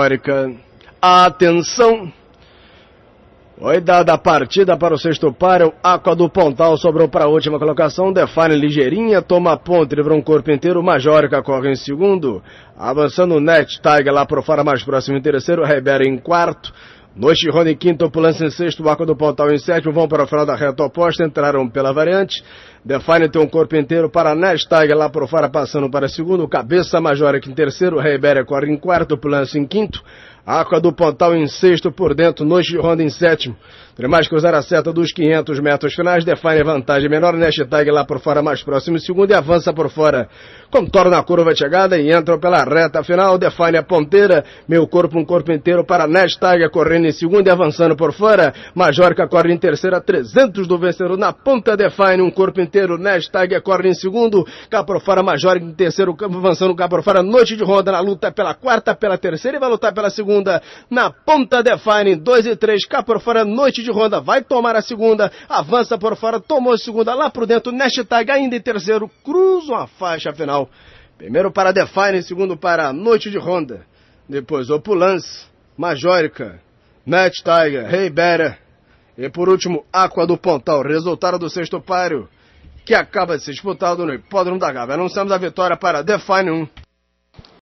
histórica. Atenção! Oi dada a partida para o sexto par, o Aqua do Pontal sobrou para a última colocação, Define ligeirinha, toma ponte, livrou um corpo inteiro, Majorica corre em segundo, avançando o Net Tiger lá para fora mais próximo em terceiro, Rebera em quarto, Noshihone Rony quinto, Pulança em sexto, Arco do Pontal em sétimo, vão para o final da reta oposta, entraram pela variante, Define tem um corpo inteiro, para Steiger lá por fora passando para segundo, Cabeça Major em terceiro, Reibéria corre em quarto, Pulança em quinto, Aqua do Pontal em sexto por dentro, Noite de Ronda em sétimo. que cruzar a seta dos 500 metros finais, define vantagem menor, Nest Tag lá por fora mais próximo, segundo e avança por fora. Contorna a curva de chegada e entra pela reta final, define a ponteira, meu corpo um corpo inteiro para Nest Tag correndo em segundo e avançando por fora. Majorca corre em terceira, 300 do vencedor na ponta, define um corpo inteiro, Nest Tag corre em segundo, cá por fora Majorca em terceiro, avançando cá por fora, Noite de Ronda na luta é pela quarta, pela terceira e vai lutar pela segunda segunda. Na ponta define, 2 e 3, cá por fora, noite de ronda, vai tomar a segunda, avança por fora, tomou a segunda, lá por dentro, Nash Tag ainda em terceiro, cruzam a faixa final. Primeiro para Define, segundo para Noite de Ronda. Depois Opulance, Majorica, Nash Tiger, Rei hey E por último, Aqua do Pontal, resultado do sexto páreo, que acaba de ser disputado no Hipódromo da Gávea. Anunciamos a vitória para Define 1.